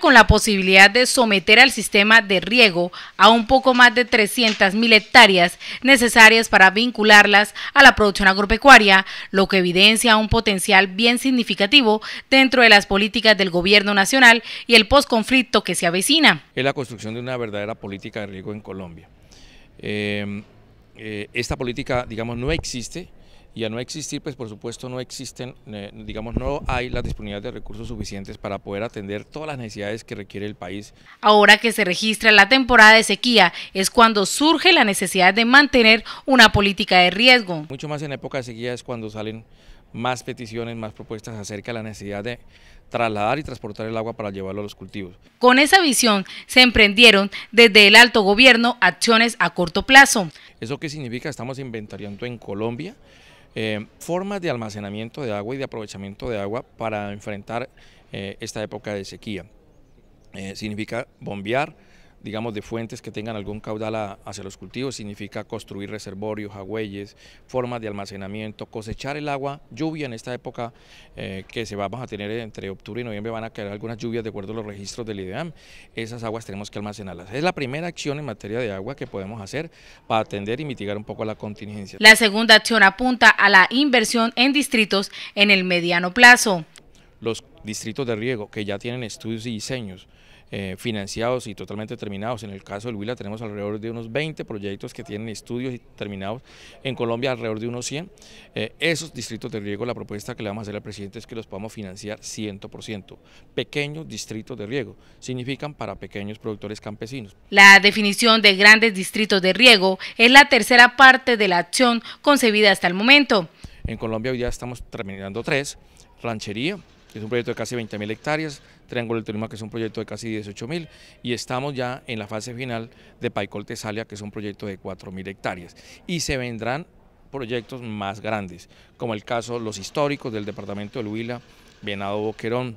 con la posibilidad de someter al sistema de riego a un poco más de mil hectáreas necesarias para vincularlas a la producción agropecuaria, lo que evidencia un potencial bien significativo dentro de las políticas del gobierno nacional y el posconflicto que se avecina. Es la construcción de una verdadera política de riego en Colombia. Eh, eh, esta política, digamos, no existe y a no existir, pues por supuesto no existen, eh, digamos, no hay la disponibilidad de recursos suficientes para poder atender todas las necesidades que requiere el país. Ahora que se registra la temporada de sequía es cuando surge la necesidad de mantener una política de riesgo. Mucho más en época de sequía es cuando salen más peticiones, más propuestas acerca de la necesidad de trasladar y transportar el agua para llevarlo a los cultivos. Con esa visión se emprendieron desde el alto gobierno acciones a corto plazo. ¿Eso qué significa? Estamos inventariando en Colombia eh, formas de almacenamiento de agua y de aprovechamiento de agua para enfrentar eh, esta época de sequía. Eh, significa bombear, digamos, de fuentes que tengan algún caudal hacia los cultivos, significa construir reservorios, agüelles, formas de almacenamiento, cosechar el agua, lluvia en esta época eh, que se vamos a tener entre octubre y noviembre, van a caer algunas lluvias de acuerdo a los registros del IDEAM, esas aguas tenemos que almacenarlas. Es la primera acción en materia de agua que podemos hacer para atender y mitigar un poco la contingencia. La segunda acción apunta a la inversión en distritos en el mediano plazo. Los distritos de riego que ya tienen estudios y diseños, eh, financiados y totalmente terminados. En el caso del Huila tenemos alrededor de unos 20 proyectos que tienen estudios y terminados. En Colombia alrededor de unos 100. Eh, esos distritos de riego, la propuesta que le vamos a hacer al presidente es que los podamos financiar 100%. Pequeños distritos de riego significan para pequeños productores campesinos. La definición de grandes distritos de riego es la tercera parte de la acción concebida hasta el momento. En Colombia hoy ya estamos terminando tres, ranchería, es un proyecto de casi 20.000 hectáreas, Triángulo del Tolima, que es un proyecto de casi 18.000, y estamos ya en la fase final de Paicol Tesalia, que es un proyecto de 4.000 hectáreas. Y se vendrán proyectos más grandes, como el caso los históricos del departamento de Huila, Venado Boquerón,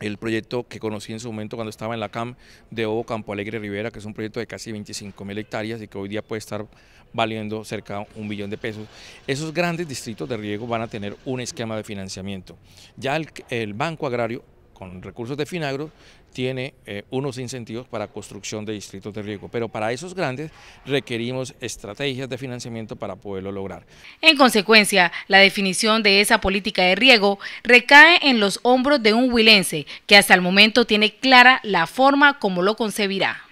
el proyecto que conocí en su momento cuando estaba en la CAM de Ovo Campo Alegre Rivera, que es un proyecto de casi 25 mil hectáreas y que hoy día puede estar valiendo cerca de un billón de pesos. Esos grandes distritos de riego van a tener un esquema de financiamiento. Ya el Banco Agrario con recursos de Finagro tiene eh, unos incentivos para construcción de distritos de riego, pero para esos grandes requerimos estrategias de financiamiento para poderlo lograr. En consecuencia, la definición de esa política de riego recae en los hombros de un huilense que hasta el momento tiene clara la forma como lo concebirá.